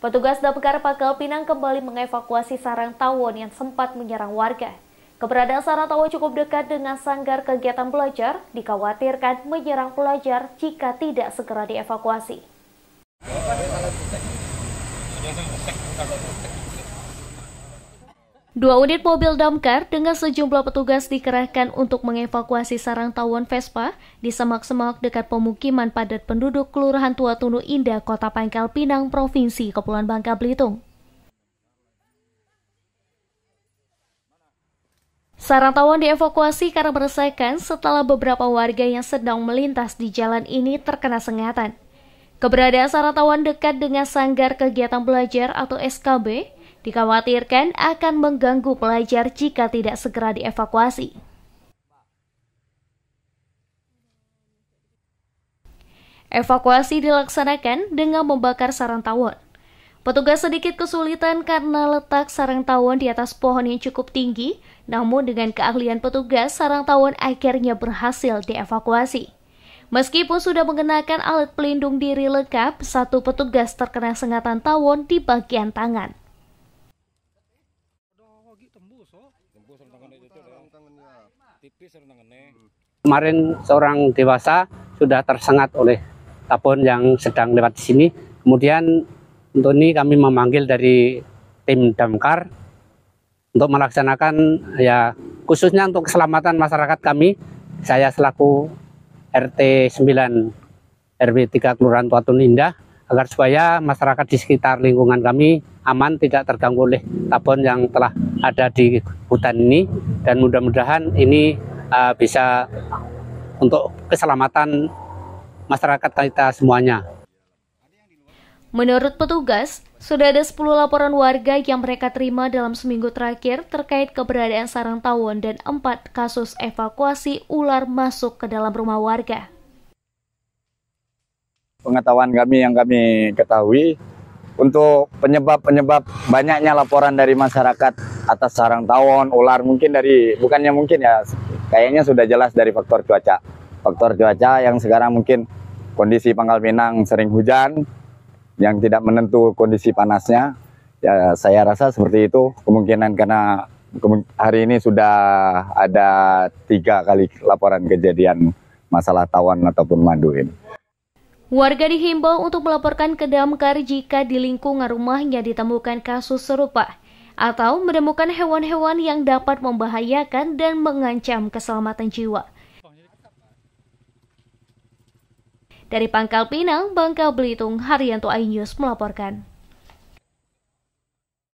Petugas Damkar Pangkal Pinang kembali mengevakuasi sarang tawon yang sempat menyerang warga. Keberadaan sarang tawon cukup dekat dengan sanggar kegiatan pelajar dikhawatirkan menyerang pelajar jika tidak segera dievakuasi. Dua unit mobil damkar dengan sejumlah petugas dikerahkan untuk mengevakuasi sarang tawon Vespa di semak-semak dekat pemukiman padat penduduk Kelurahan Tua Tunu Indah, Kota Pangkal Pinang, Provinsi Kepulauan Bangka Belitung. Sarang tawon dievakuasi karena meresahkan setelah beberapa warga yang sedang melintas di jalan ini terkena sengatan. Keberadaan sarang tawon dekat dengan sanggar kegiatan belajar atau SKB dikhawatirkan akan mengganggu pelajar jika tidak segera dievakuasi. Evakuasi dilaksanakan dengan membakar sarang tawon. Petugas sedikit kesulitan karena letak sarang tawon di atas pohon yang cukup tinggi, namun dengan keahlian petugas, sarang tawon akhirnya berhasil dievakuasi. Meskipun sudah mengenakan alat pelindung diri lengkap, satu petugas terkena sengatan tawon di bagian tangan. Ya. Kemarin seorang dewasa sudah tersengat oleh tabon yang sedang lewat di sini. Kemudian untuk ini kami memanggil dari tim damkar untuk melaksanakan ya khususnya untuk keselamatan masyarakat kami. Saya selaku RT 9 RW 3 Kelurahan Tuatun Indah agar supaya masyarakat di sekitar lingkungan kami aman tidak terganggu oleh tabon yang telah ada di hutan ini dan mudah-mudahan ini uh, bisa untuk keselamatan masyarakat kita semuanya. Menurut petugas, sudah ada 10 laporan warga yang mereka terima dalam seminggu terakhir terkait keberadaan sarang tawon dan 4 kasus evakuasi ular masuk ke dalam rumah warga. Pengetahuan kami yang kami ketahui, untuk penyebab-penyebab banyaknya laporan dari masyarakat atas sarang tawon, ular mungkin dari bukannya mungkin ya kayaknya sudah jelas dari faktor cuaca. Faktor cuaca yang sekarang mungkin kondisi Pangkal Pinang sering hujan yang tidak menentu kondisi panasnya. Ya saya rasa seperti itu kemungkinan karena hari ini sudah ada tiga kali laporan kejadian masalah tawon ataupun madu ini. Warga dihimbau untuk melaporkan ke damkar jika di lingkungan rumahnya ditemukan kasus serupa atau menemukan hewan-hewan yang dapat membahayakan dan mengancam keselamatan jiwa. Dari Pangkal Pinang, Bangka Belitung, Haryanto Ainyus melaporkan.